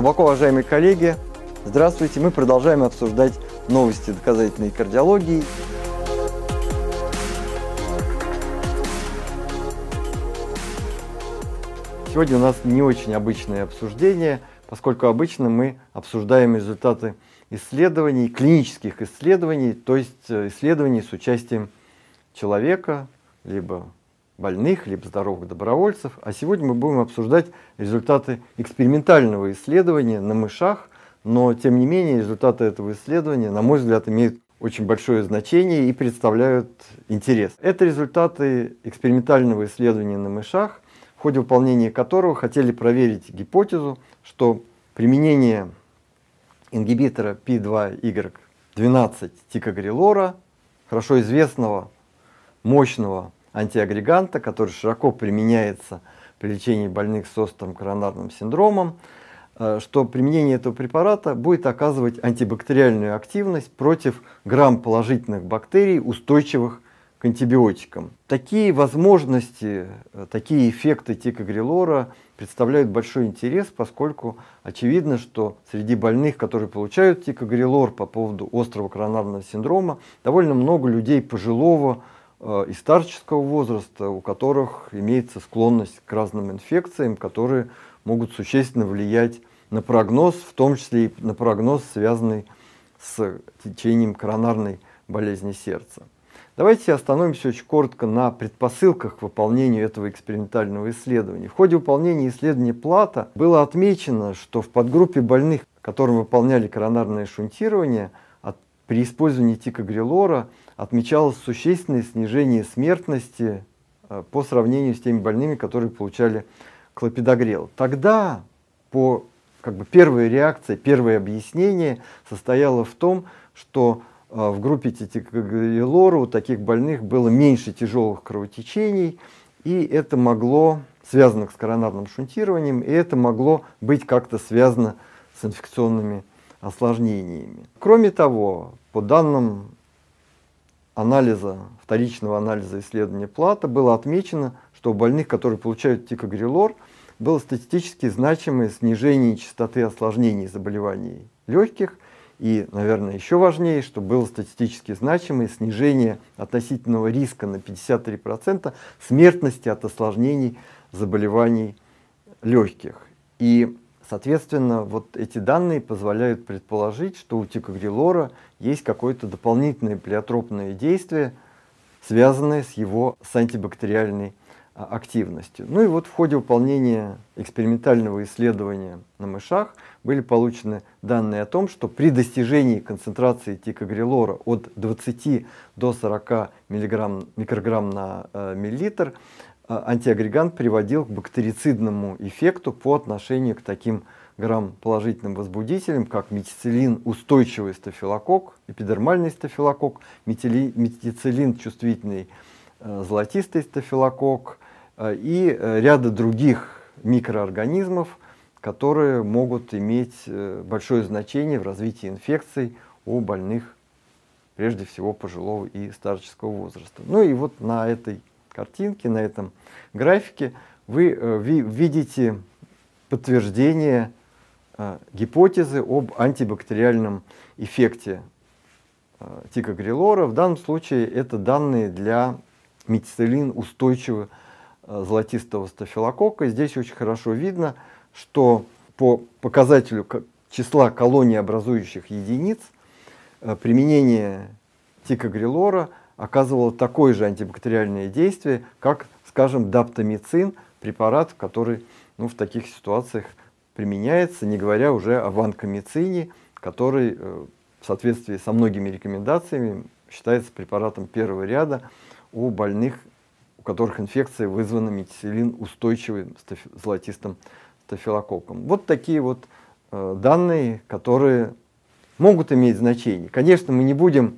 Глубоко уважаемые коллеги, здравствуйте. Мы продолжаем обсуждать новости доказательной кардиологии. Сегодня у нас не очень обычное обсуждение, поскольку обычно мы обсуждаем результаты исследований, клинических исследований, то есть э, исследований с участием человека, либо больных, либо здоровых добровольцев. А сегодня мы будем обсуждать результаты экспериментального исследования на мышах, но тем не менее результаты этого исследования, на мой взгляд, имеют очень большое значение и представляют интерес. Это результаты экспериментального исследования на мышах, в ходе выполнения которого хотели проверить гипотезу, что применение ингибитора P2Y12 тикагрилора, хорошо известного мощного антиагреганта, который широко применяется при лечении больных с острым коронарным синдромом, э, что применение этого препарата будет оказывать антибактериальную активность против грамм-положительных бактерий, устойчивых к антибиотикам. Такие возможности, э, такие эффекты тикагрелора представляют большой интерес, поскольку очевидно, что среди больных, которые получают тикагрелор по поводу острого коронарного синдрома, довольно много людей пожилого, Э, и старческого возраста, у которых имеется склонность к разным инфекциям, которые могут существенно влиять на прогноз, в том числе и на прогноз, связанный с течением коронарной болезни сердца. Давайте остановимся очень коротко на предпосылках к выполнению этого экспериментального исследования. В ходе выполнения исследования Плата было отмечено, что в подгруппе больных, которым выполняли коронарное шунтирование, при использовании тикагрилора отмечалось существенное снижение смертности э, по сравнению с теми больными, которые получали клопидогрел. Тогда по как бы первая реакция, первое объяснение состояло в том, что э, в группе титикагрелора у таких больных было меньше тяжелых кровотечений, и это могло, связано с коронарным шунтированием, и это могло быть как-то связано с инфекционными осложнениями. Кроме того, по данным анализа, вторичного анализа исследования Плата было отмечено, что у больных, которые получают тикогрелор, было статистически значимое снижение частоты осложнений заболеваний легких. И, наверное, еще важнее, что было статистически значимое снижение относительного риска на 53% смертности от осложнений заболеваний легких. И Соответственно, вот эти данные позволяют предположить, что у тикогрилора есть какое-то дополнительное плеотропное действие, связанное с его с антибактериальной а, активностью. Ну и вот в ходе выполнения экспериментального исследования на мышах были получены данные о том, что при достижении концентрации тикогрелора от 20 до 40 миллиграмм, микрограмм на э, миллилитр а, антиагрегант приводил к бактерицидному эффекту по отношению к таким грамм-положительным возбудителям, как метицилин устойчивый стафилокок, эпидермальный стафилокок, метицилин чувствительный э, золотистый стафилокок э, и э, ряда других микроорганизмов, которые могут иметь большое значение в развитии инфекций у больных, прежде всего, пожилого и старческого возраста. Ну и вот на этой картинке, на этом графике, вы э, видите подтверждение э, гипотезы об антибактериальном эффекте э, тикогрелора. В данном случае это данные для метицилин устойчивого золотистого стафилококка. Здесь очень хорошо видно, что по показателю числа колонии образующих единиц применение тикогрелора – оказывала такое же антибактериальное действие, как, скажем, даптомицин, препарат, который ну, в таких ситуациях применяется, не говоря уже о ванкомицине, который э, в соответствии со многими рекомендациями считается препаратом первого ряда у больных, у которых инфекция вызвана метиселин устойчивым золотистым стафилококком. Вот такие вот э, данные, которые могут иметь значение. Конечно, мы не будем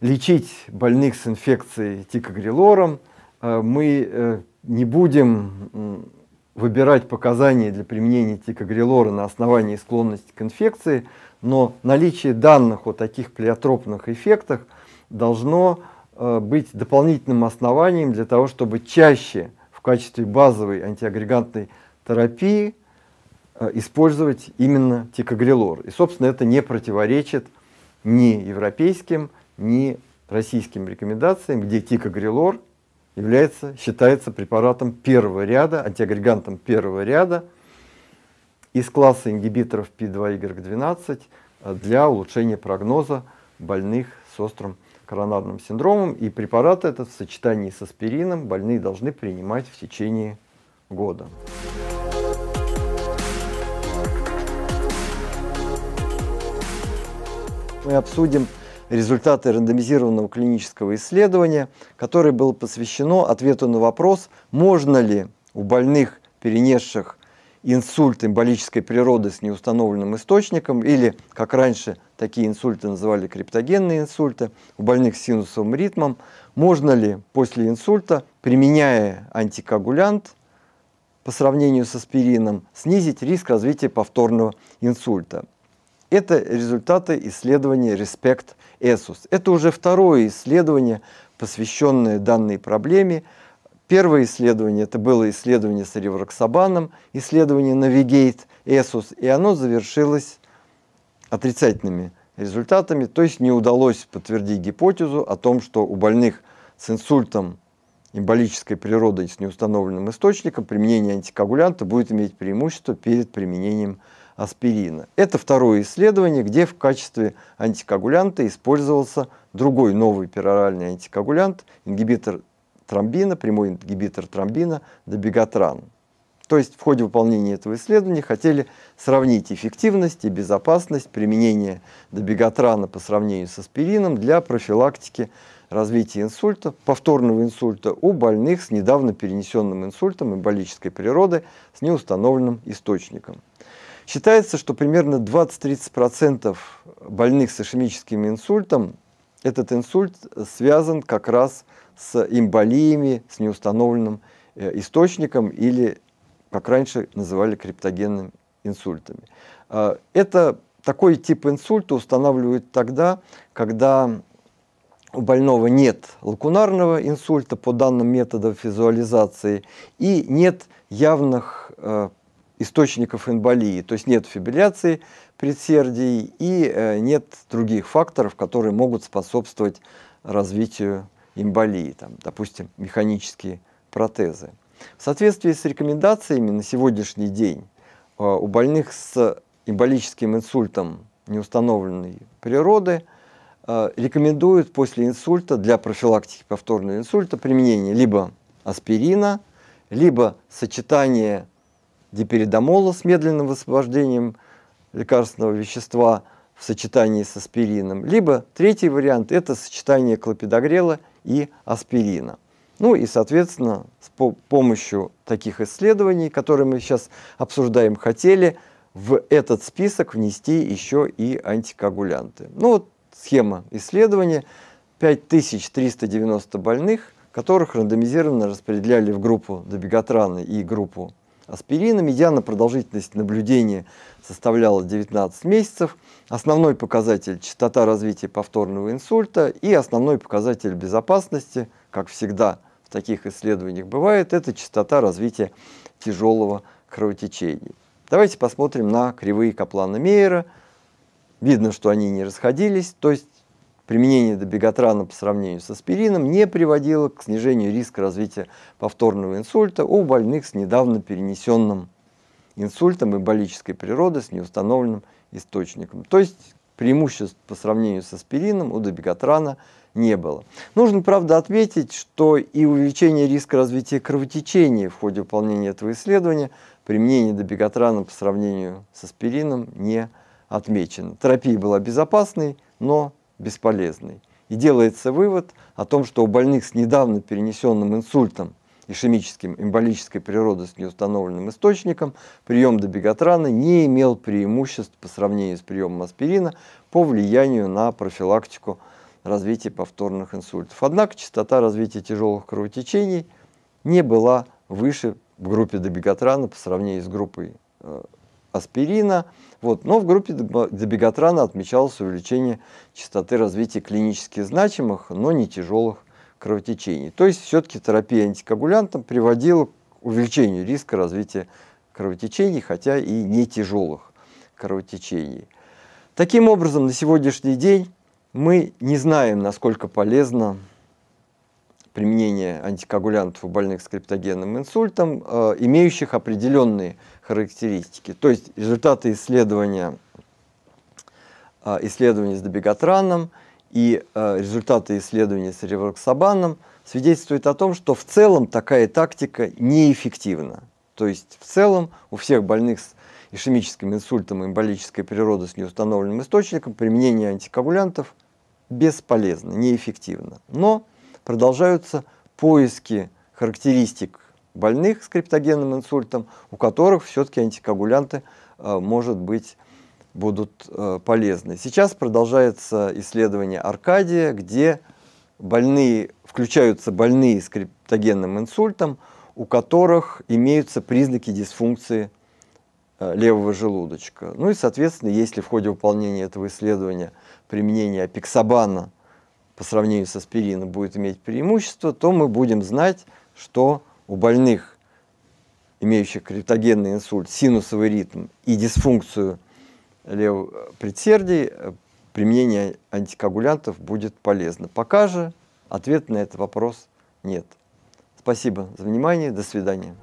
лечить больных с инфекцией тикогрелором. Э, мы э, не будем выбирать показания для применения тикогрелора на основании склонности к инфекции, но наличие данных о таких плеотропных эффектах должно э, быть дополнительным основанием для того, чтобы чаще в качестве базовой антиагрегантной терапии использовать именно тикогрелор. И, собственно, это не противоречит ни европейским не российским рекомендациям, где тикагрилор является, считается препаратом первого ряда, антиагрегантом первого ряда из класса ингибиторов P2Y12 э, для улучшения прогноза больных с острым коронарным синдромом. И препарат этот в сочетании с аспирином больные должны принимать в течение года. Мы обсудим результаты рандомизированного клинического исследования, которое было посвящено ответу на вопрос, можно ли у больных, перенесших инсульт эмболической природы с неустановленным источником, или, как раньше такие инсульты называли криптогенные инсульты, у больных с синусовым ритмом, можно ли после инсульта, применяя антикоагулянт по сравнению с аспирином, снизить риск развития повторного инсульта. Это результаты исследования Respect ESUS. Это уже второе исследование, посвященное данной проблеме. Первое исследование, это было исследование с Ревроксабаном, исследование Navigate ESUS, и оно завершилось отрицательными результатами, то есть не удалось подтвердить гипотезу о том, что у больных с инсультом эмболической природы с неустановленным источником применение антикоагулянта будет иметь преимущество перед применением антикоагулянта аспирина. Это второе исследование, где в качестве антикоагулянта использовался другой новый пероральный антикоагулянт, ингибитор тромбина, прямой ингибитор тромбина, добегатран. То есть в ходе выполнения этого исследования хотели сравнить эффективность и безопасность применения добегатрана по сравнению с аспирином для профилактики развития инсульта, повторного инсульта у больных с недавно перенесенным инсультом эмболической природы с неустановленным источником. Считается, что примерно 20-30% больных с ишемическим инсультом, этот инсульт связан как раз с эмболиями, с неустановленным э, источником или, как раньше называли, криптогенными инсультами. А, это такой тип инсульта устанавливают тогда, когда у больного нет лакунарного инсульта по данным методов визуализации и нет явных э, источников эмболии, то есть нет фибрилляции предсердий и э, нет других факторов, которые могут способствовать развитию эмболии, там, допустим, механические протезы. В соответствии с рекомендациями на сегодняшний день э, у больных с эмболическим инсультом неустановленной природы э, рекомендуют после инсульта для профилактики повторного инсульта применение либо аспирина, либо сочетание диперидомола с медленным высвобождением лекарственного вещества в сочетании с аспирином. Либо третий вариант – это сочетание клопидогрела и аспирина. Ну и, соответственно, с помощью таких исследований, которые мы сейчас обсуждаем, хотели в этот список внести еще и антикоагулянты. Ну вот схема исследования. 5390 больных, которых рандомизированно распределяли в группу добеготраны и группу аспирина. Медиана продолжительность наблюдения составляла 19 месяцев. Основной показатель – частота развития повторного инсульта и основной показатель безопасности, как всегда в таких исследованиях бывает, это частота развития тяжелого кровотечения. Давайте посмотрим на кривые Каплана-Мейера. Видно, что они не расходились, то есть Применение добегатрана по сравнению с аспирином не приводило к снижению риска развития повторного инсульта у больных с недавно перенесенным инсультом эмболической природы с неустановленным источником. То есть преимуществ по сравнению с аспирином у добегатрана не было. Нужно, правда, отметить, что и увеличение риска развития кровотечения в ходе выполнения этого исследования применение добегатрана по сравнению с аспирином не отмечено. Терапия была безопасной, но бесполезной. И делается вывод о том, что у больных с недавно перенесенным инсультом ишемическим эмболической природы с неустановленным источником, прием добеготрана не имел преимуществ по сравнению с приемом аспирина по влиянию на профилактику развития повторных инсультов. Однако частота развития тяжелых кровотечений не была выше в группе добеготрана по сравнению с группой э, аспирина. Вот. Но в группе добеготрана отмечалось увеличение частоты развития клинически значимых, но не тяжелых кровотечений. То есть все-таки терапия антикоагулянтом приводила к увеличению риска развития кровотечений, хотя и не тяжелых кровотечений. Таким образом, на сегодняшний день мы не знаем, насколько полезно применение антикоагулянтов у больных с криптогенным инсультом, э, имеющих определенные характеристики. То есть результаты исследования, э, исследования с добегатраном и э, результаты исследования с ревоксабаном свидетельствуют о том, что в целом такая тактика неэффективна. То есть в целом у всех больных с ишемическим инсультом и эмболической природы с неустановленным источником применение антикоагулянтов бесполезно, неэффективно. Но продолжаются поиски характеристик больных с криптогенным инсультом, у которых все-таки антикоагулянты, э, может быть, будут э, полезны. Сейчас продолжается исследование Аркадия, где больные, включаются больные с криптогенным инсультом, у которых имеются признаки дисфункции э, левого желудочка. Ну и, соответственно, если в ходе выполнения этого исследования применение апиксабана – по сравнению с аспирином будет иметь преимущество, то мы будем знать, что у больных, имеющих криптогенный инсульт, синусовый ритм и дисфункцию левого предсердия, э, применение антикоагулянтов будет полезно. Пока же ответ на этот вопрос нет. Спасибо за внимание. До свидания.